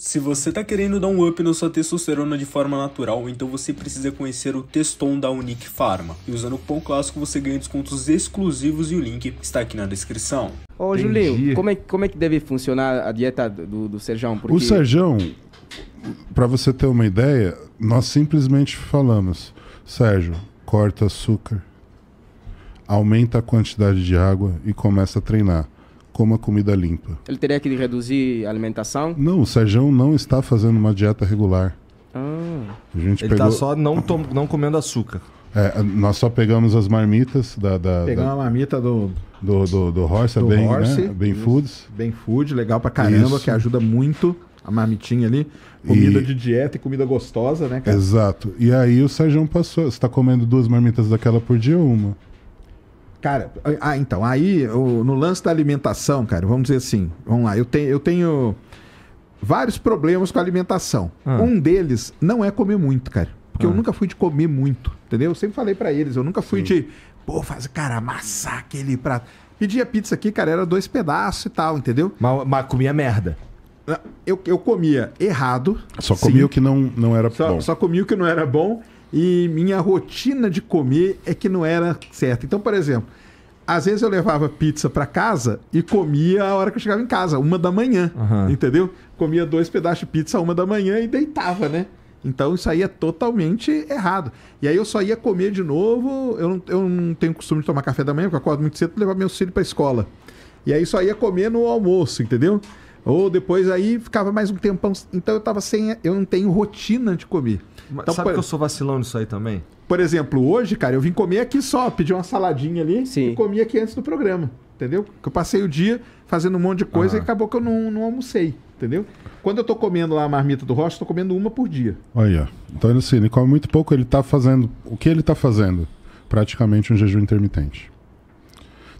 Se você está querendo dar um up na sua testosterona de forma natural, então você precisa conhecer o Teston da Unique Pharma. E usando o cupom clássico você ganha descontos exclusivos e o link está aqui na descrição. Ô Entendi. Julio, como é, como é que deve funcionar a dieta do, do Serjão? Porque... O Serjão, para você ter uma ideia, nós simplesmente falamos, Sérgio, corta açúcar, aumenta a quantidade de água e começa a treinar coma comida limpa. Ele teria que reduzir a alimentação? Não, o Sérgio não está fazendo uma dieta regular. Ah. A gente Ele tá pegou... tá só não, tom... não comendo açúcar. É, nós só pegamos as marmitas da. da Pegamos da... a marmita do. Do, do, do Horsa, do bem, né, Horse, né? bem Foods. Bem Food, legal pra caramba, isso. que ajuda muito a marmitinha ali. Comida e... de dieta e comida gostosa, né, cara? Exato. E aí o Sérgio passou. Você tá comendo duas marmitas daquela por dia ou uma? Cara, ah, então, aí o, no lance da alimentação, cara, vamos dizer assim, vamos lá, eu tenho, eu tenho vários problemas com a alimentação. Ah. Um deles não é comer muito, cara. Porque ah. eu nunca fui de comer muito, entendeu? Eu sempre falei para eles, eu nunca fui Sim. de, pô, fazer cara, amassar aquele prato. Pedia pizza aqui, cara, era dois pedaços e tal, entendeu? Mas, mas comia merda. Eu, eu comia errado. Só comia sim. o que não, não era só, bom. Só comia o que não era bom e minha rotina de comer é que não era certa. Então, por exemplo, às vezes eu levava pizza para casa e comia a hora que eu chegava em casa, uma da manhã, uhum. entendeu? Comia dois pedaços de pizza uma da manhã e deitava, né? Então isso aí é totalmente errado. E aí eu só ia comer de novo, eu não, eu não tenho costume de tomar café da manhã, porque eu acordo muito cedo para levar meu filho para escola. E aí só ia comer no almoço, entendeu? Ou depois aí ficava mais um tempão. Então eu tava sem. Eu não tenho rotina de comer. Mas então, sabe por... que eu sou vacilão nisso aí também? Por exemplo, hoje, cara, eu vim comer aqui só, pedi uma saladinha ali Sim. e comi aqui antes do programa. Entendeu? Que eu passei o dia fazendo um monte de coisa e acabou que eu não, não almocei. Entendeu? Quando eu tô comendo lá a marmita do Rocha, tô comendo uma por dia. Aí, ó. Então, assim, ele come muito pouco, ele tá fazendo. O que ele tá fazendo? Praticamente um jejum intermitente.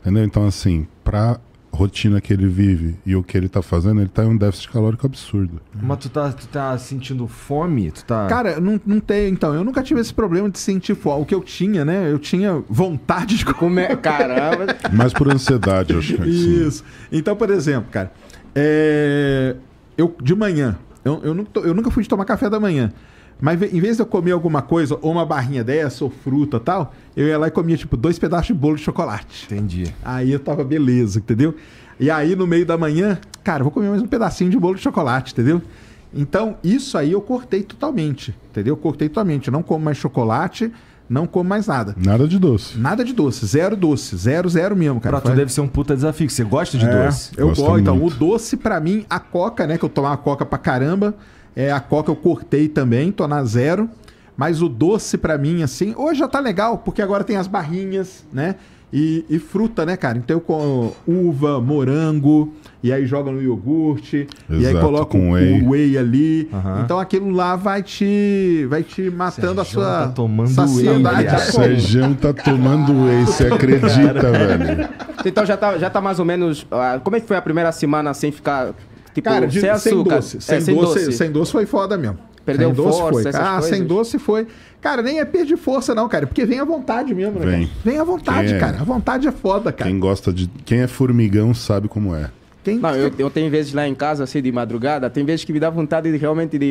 Entendeu? Então, assim, para rotina que ele vive e o que ele tá fazendo, ele tá em um déficit calórico absurdo. Mas tu tá, tu tá sentindo fome? Tu tá... Cara, não, não tem então. Eu nunca tive esse problema de sentir fome. O que eu tinha, né? Eu tinha vontade de comer. Caramba! Mas por ansiedade, eu acho que é assim. Isso. Então, por exemplo, cara, é... eu de manhã, eu, eu, tô, eu nunca fui de tomar café da manhã. Mas em vez de eu comer alguma coisa, ou uma barrinha dessa, ou fruta tal, eu ia lá e comia, tipo, dois pedaços de bolo de chocolate. Entendi. Aí eu tava beleza, entendeu? E aí, no meio da manhã, cara, vou comer mais um pedacinho de bolo de chocolate, entendeu? Então, isso aí eu cortei totalmente, entendeu? Eu cortei totalmente. Eu não como mais chocolate, não como mais nada. Nada de doce. Nada de doce, zero doce, zero, zero mesmo, cara. Pra tu deve ser um puta desafio, você gosta de é, doce. Eu gosto, então. O doce, para mim, a coca, né? Que eu tomava coca pra caramba. É, a coca eu cortei também, tô na zero. Mas o doce para mim, assim, hoje já tá legal, porque agora tem as barrinhas, né? E, e, fruta, né, cara? Então eu com uva, morango, e aí joga no iogurte, Exato, e aí coloca o whey, whey ali. Uhum. Então aquilo lá vai te vai te matando Sérgio a sua tá tomando saciedade. Whey, Sérgio tá tomando whey, você acredita, velho? Então já tá, já tá mais ou menos. Ah, como é que foi a primeira semana sem ficar Tipo, cara, de, sem, açúcar. Doce, é, sem, é, sem doce, doce. Sem doce foi foda mesmo. Perdeu sem doce força, foi. Ah, coisas. sem doce foi. Cara, nem é perder força, não, cara. Porque vem à vontade mesmo, né? Vem, cara? vem à vontade, é... cara. A vontade é foda, cara. Quem gosta de. Quem é formigão sabe como é. Quem... Não, eu, eu tenho vezes lá em casa, assim, de madrugada, tem vezes que me dá vontade de realmente de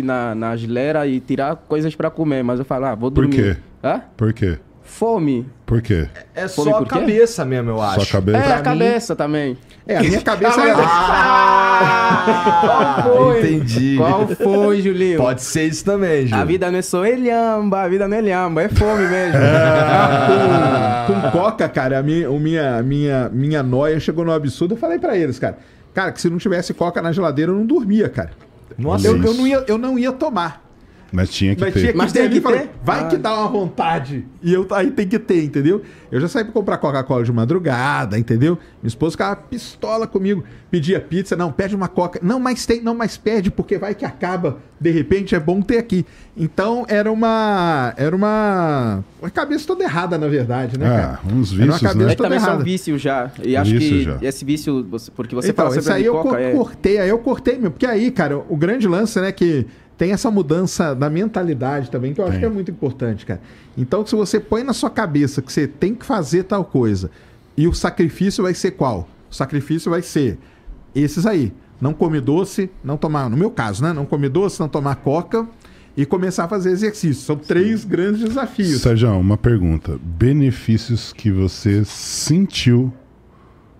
ir na, na geleira e tirar coisas para comer, mas eu falo, ah, vou dormir. Por quê? Hã? Por quê? Fome. Por quê? É, é Fome só a cabeça mesmo, eu acho. Só a cabeça? É, pra a cabeça também. É, a minha cabeça ah, Qual foi? Entendi. Qual foi, Julinho? Pode ser isso também, Julinho. A vida não é só elhamba, a vida não é elhamba, é fome mesmo. É. com, com, coca, cara, a minha, minha, minha, minha noia chegou no absurdo, eu falei para eles, cara. Cara, que se não tivesse coca na geladeira, eu não dormia, cara. Nossa, eu, eu, não ia, eu não ia tomar. Mas tinha que mas ter. Tinha que mas ter, tem que falei, ter. Vai ah. que dá uma vontade. E eu aí tem que ter, entendeu? Eu já saí pra comprar Coca-Cola de madrugada, entendeu? Minha esposa ficava pistola comigo. Pedia pizza, não, pede uma Coca. Não, mas tem, não, mas pede, porque vai que acaba. De repente é bom ter aqui. Então era uma. Era uma. Uma cabeça toda errada, na verdade, né? É, cara? uns vícios. Era uma cabeça né? É toda é um vício já. E acho vício que já. esse vício, porque você então, fala sobre isso aí eu Coca, é... cortei, aí eu cortei mesmo. Porque aí, cara, o grande lance, né, que tem essa mudança da mentalidade também, que eu tem. acho que é muito importante, cara. Então, se você põe na sua cabeça que você tem que fazer tal coisa, e o sacrifício vai ser qual? O sacrifício vai ser esses aí. Não comer doce, não tomar. No meu caso, né? Não comer doce, não tomar coca e começar a fazer exercício. São três Sim. grandes desafios. Sérgio, uma pergunta. Benefícios que você sentiu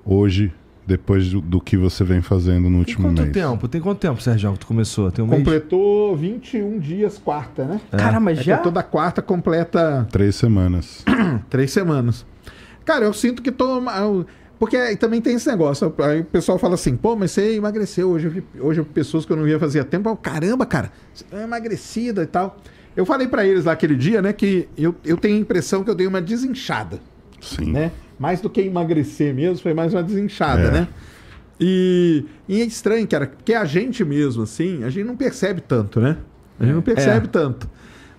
hoje depois do, do, que você vem fazendo no último Tem quanto mês. tempo? Tem quanto tempo, Sérgio, que tu começou? Tem um Completou mês? 21 dias quarta, né? É. Caramba, é já? É toda quarta completa... Três semanas. Três semanas. Cara, eu sinto que tô... Porque também tem esse negócio. Aí o pessoal fala assim, pô, mas você emagreceu. Hoje eu vi, hoje eu vi pessoas que eu não via fazia tempo. Eu, Caramba, cara, você é tá emagrecida e tal. Eu falei para eles lá aquele dia, né, que eu, eu tenho a impressão que eu dei uma desinchada. Sim. Né? mais do que emagrecer mesmo, foi mais uma desinchada, é. né? E, e é estranho, cara, porque a gente mesmo, assim, a gente não percebe tanto, né? A gente não é. percebe é. tanto.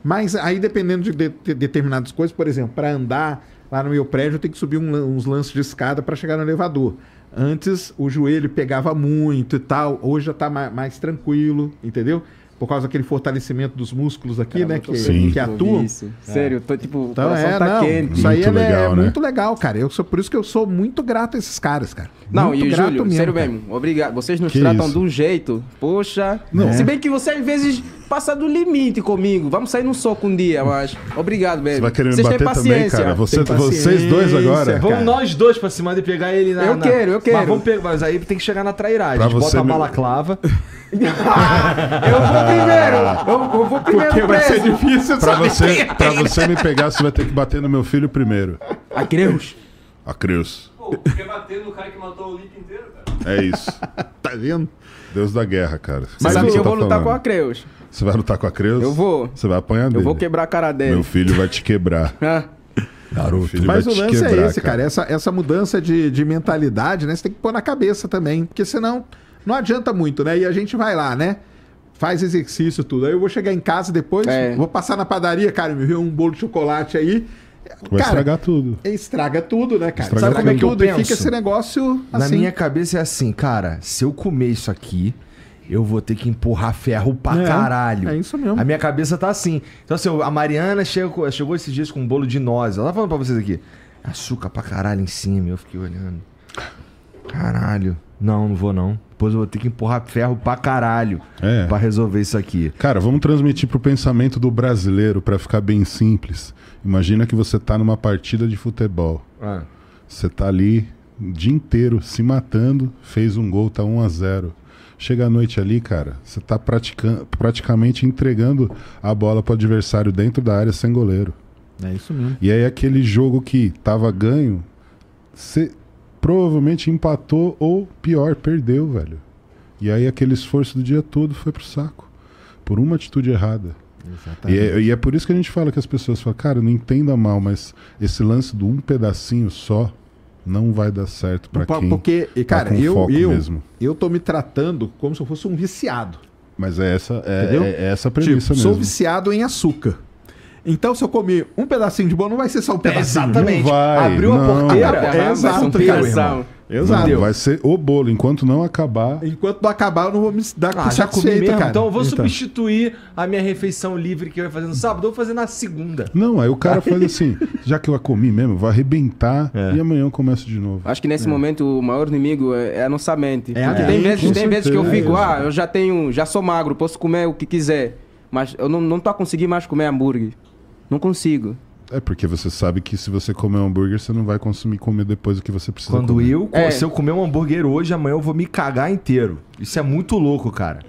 Mas aí, dependendo de, de, de determinadas coisas, por exemplo, para andar lá no meu prédio, eu tenho que subir um, uns lances de escada para chegar no elevador. Antes o joelho pegava muito e tal, hoje já está mais, mais tranquilo, entendeu? por causa daquele fortalecimento dos músculos aqui, cara, né? Que, sim. que atuam. Isso. Sério, tô, tipo, então, é, tá não, quente. Isso aí é, legal, é né? muito legal, cara. Eu sou, por isso que eu sou muito grato a esses caras, cara. Não, muito e grato Júlio, mesmo, sério cara. mesmo, obrigado. Vocês nos que tratam isso? de um jeito. Poxa. Não. Se é. bem que você às vezes passa do limite comigo. Vamos sair num soco um dia, mas obrigado mesmo. Você vai querer me bater paciência. também, cara. Você, vocês dois agora. Vamos nós dois pra cima de pegar ele na... Eu na... quero, eu quero. Mas, vamos pegar, mas aí tem que chegar na trairagem. Bota a bala clava. eu vou primeiro! Eu, eu vou primeiro! Porque vai preso. ser difícil pra você, pra você me pegar, você vai ter que bater no meu filho primeiro. A Creus? A Creus. Pô, quer bater no cara que matou o inteiro, cara? É isso. tá vendo? Deus da guerra, cara. Mas sabe que eu tá vou lutar com a Creus. Você vai lutar com a Creus? Eu vou. Você vai apanhar dele. Eu vou quebrar a cara dele. Meu filho vai te quebrar. É. Garoto, mas o lance quebrar, é esse, cara. cara. Essa, essa mudança de, de mentalidade, né? Você tem que pôr na cabeça também. Porque senão não adianta muito, né? E a gente vai lá, né? Faz exercício, tudo. Aí eu vou chegar em casa depois, é. vou passar na padaria, cara, me viu um bolo de chocolate aí. Vai cara, estragar tudo. Estraga tudo, né, cara? Estraga Sabe como é que eu penso? fica esse negócio assim. Na minha cabeça é assim, cara, se eu comer isso aqui, eu vou ter que empurrar ferro pra é, caralho. É isso mesmo. A minha cabeça tá assim. Então, assim, a Mariana chegou, chegou esses dias com um bolo de noz. Ela tá falando pra vocês aqui. Açúcar pra caralho em cima. Eu fiquei olhando. Caralho. Não, não vou não. Depois eu vou ter que empurrar ferro pra caralho é. pra resolver isso aqui. Cara, vamos transmitir pro pensamento do brasileiro para ficar bem simples. Imagina que você tá numa partida de futebol. Ah. Você tá ali o dia inteiro se matando, fez um gol, tá 1 a 0 Chega à noite ali, cara, você tá praticando, praticamente entregando a bola pro adversário dentro da área sem goleiro. É isso mesmo. E aí aquele jogo que tava ganho, você provavelmente empatou ou, pior, perdeu, velho. E aí aquele esforço do dia todo foi pro saco. Por uma atitude errada. E é, e é, por isso que a gente fala que as pessoas falam, cara, não entenda mal, mas esse lance do um pedacinho só não vai dar certo para quem porque tá cara tá eu eu mesmo. eu tô me tratando como se eu fosse um viciado mas é essa é, é, é essa premissa tipo, mesmo sou viciado em açúcar então, se eu comer um pedacinho de bolo, não vai ser só um pedacinho. Exatamente. Vai, Abriu não, a porteira, é exato, vai um Exato. vai ser o bolo. Enquanto não acabar. Enquanto não acabar, eu não vou me dar ah, satisfeito, cara. Então eu vou então. substituir a minha refeição livre que eu ia fazer no sábado, eu vou fazer na segunda. Não, aí o cara faz assim: já que eu a comi mesmo, vou arrebentar é. e amanhã eu começo de novo. Acho que nesse é. momento o maior inimigo é, é a nossa mente. É, é. Tem, vezes, tem vezes que eu fico, ah, eu já tenho, já sou magro, posso comer o que quiser. Mas eu não, não tô a conseguir mais comer hambúrguer. Não consigo. É porque você sabe que se você comer um hambúrguer, você não vai consumir comer depois do que você precisa Quando comer. eu, é. se eu comer um hambúrguer hoje, amanhã eu vou me cagar inteiro. Isso é muito louco, cara.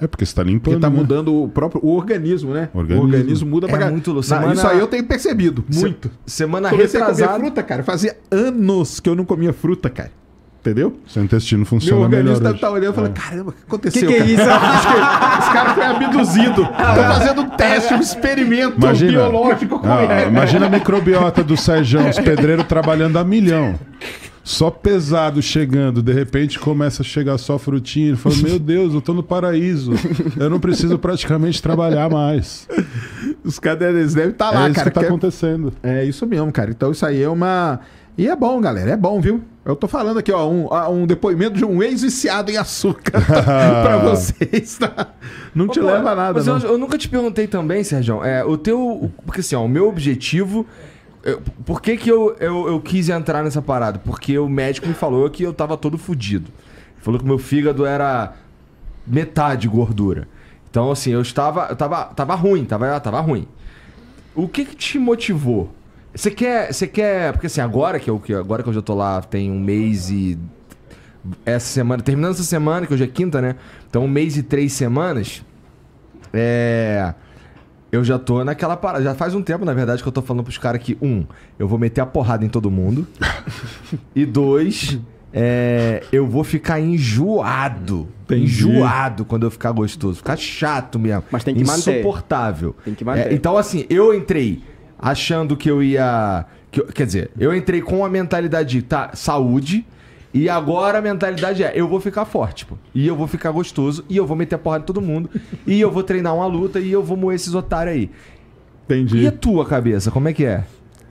É porque você tá limpando. Porque tá né? mudando o próprio o organismo, né? O organismo, o organismo muda é pra é muito louco. Semana... Isso aí eu tenho percebido. Muito. Se... Semana Comecei retrasada. A comer fruta, cara. Fazia anos que eu não comia fruta, cara. Entendeu? Seu intestino funciona melhor. Meu organismo melhor tá, olhando e falando, é. caramba, o que aconteceu? O que, que, é isso? Cara? esse cara foi abduzido. Estou ah. fazendo um teste, um experimento imagina, biológico com ah, ele. Imagina a microbiota do Sérgio, os pedreiros trabalhando a milhão. Só pesado chegando, de repente começa a chegar só frutinha. Ele fala: Meu Deus, eu tô no paraíso. Eu não preciso praticamente trabalhar mais. Os cadernos devem estar tá lá, é isso cara. que tá que acontecendo. É... é isso mesmo, cara. Então isso aí é uma. E é bom, galera, é bom, viu? Eu tô falando aqui, ó, um, ah, um depoimento de um ex-viciado em açúcar para vocês, tá? Não te leva a nada, mas eu, eu, nunca te perguntei também, Sérgio, é, o teu... Porque assim, ó, o meu objetivo eu, por que, que eu, eu, eu, quis entrar nessa parada? Porque o médico me falou que eu tava todo fudido. falou que meu fígado era metade gordura. Então, assim, eu estava. Eu tava, tava ruim, tava, tava ruim. O que, que te motivou? Você quer. Você quer. Porque assim, agora que eu, agora que eu já tô lá, tem um mês e. Essa semana. Terminando essa semana, que hoje é quinta, né? Então, um mês e três semanas. É eu já tô naquela parada. Já faz um tempo, na verdade, que eu tô falando pros caras que, um, eu vou meter a porrada em todo mundo. e dois, é, eu vou ficar enjoado. Entendi. Enjoado quando eu ficar gostoso. Ficar chato mesmo. Mas tem que Insuportável. manter. Tem que É, então, assim, eu entrei achando que eu ia. Que quer dizer, eu entrei com a mentalidade de tá, saúde. E agora a mentalidade é: eu vou ficar forte, pô. E eu vou ficar gostoso, e eu vou meter a porra em todo mundo, e eu vou treinar uma luta, e eu vou moer esses otários aí. Entendi. E a tua cabeça, como é que é?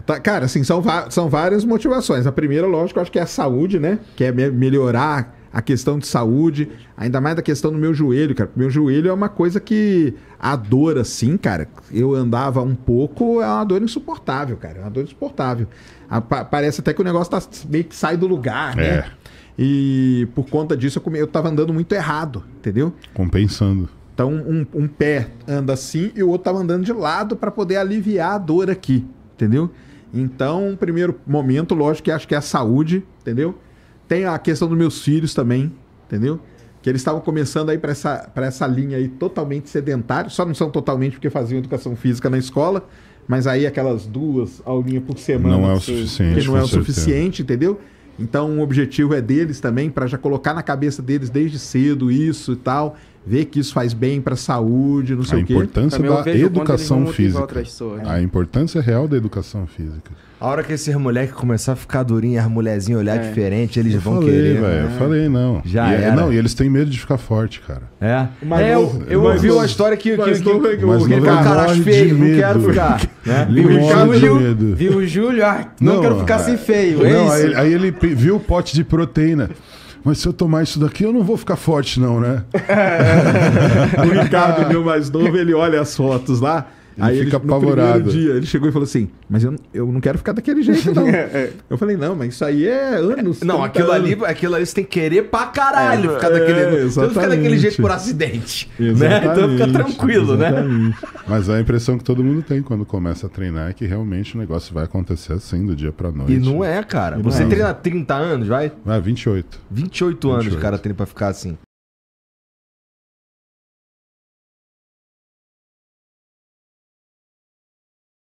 Tá, cara, assim, são, são várias motivações. A primeira, lógico, eu acho que é a saúde, né? Que é melhorar a questão de saúde, ainda mais da questão do meu joelho, cara. Meu joelho é uma coisa que a dor, assim, cara, eu andava um pouco, é uma dor insuportável, cara. É uma dor insuportável. A, pa, parece até que o negócio tá, meio que sai do lugar, né? É. E por conta disso eu, come, eu tava andando muito errado, entendeu? Compensando. Então um, um pé anda assim e o outro tava andando de lado para poder aliviar a dor aqui, entendeu? Então, primeiro momento, lógico que acho que é a saúde, entendeu? Tem a questão dos meus filhos também, entendeu? Que eles estavam começando aí para essa, essa linha aí totalmente sedentário, só não são totalmente porque faziam educação física na escola, mas aí aquelas duas aulinhas por semana não é o suficiente, que não é o suficiente, entendeu? Então o objetivo é deles também para já colocar na cabeça deles desde cedo isso e tal vê que isso faz bem para a saúde, não sei a o quê. A importância da educação física. Né? A importância real da educação física. A hora que esses moleques começar a ficar durinho, as mulherzinhas olhar é. diferente, eles eu vão falei, querer. Véio, né? Eu falei, não. Já e, é, era. Não, e eles têm medo de ficar forte, cara. É. Mas é, eu, eu mas ouvi uma história que, mas que, que, que, que o Ricardo ah, feio, não quero ficar. né? Vi o Júlio, vi o Júlio, ah, não, não quero ficar assim feio. É não, aí, aí ele viu o pote de proteína mas se eu tomar isso daqui, eu não vou ficar forte, não, né? o Ricardo, meu mais novo, ele olha as fotos lá. Ele aí fica ele, apavorado. No dia, ele chegou e falou assim: Mas eu, eu não quero ficar daquele jeito, não. É, é. Eu falei: Não, mas isso aí é anos. É, não, aquilo anos. ali, aquilo ali você tem que querer pra caralho é, ficar, é, daquele, você ficar daquele jeito por acidente. Né? Então fica tranquilo, né? exatamente. né? Mas a impressão que todo mundo tem quando começa a treinar é que realmente o negócio vai acontecer assim, do dia pra noite. E não é, cara. você não. treina 30 anos, vai? Ah, 28. 28. 28 anos o cara treina pra ficar assim.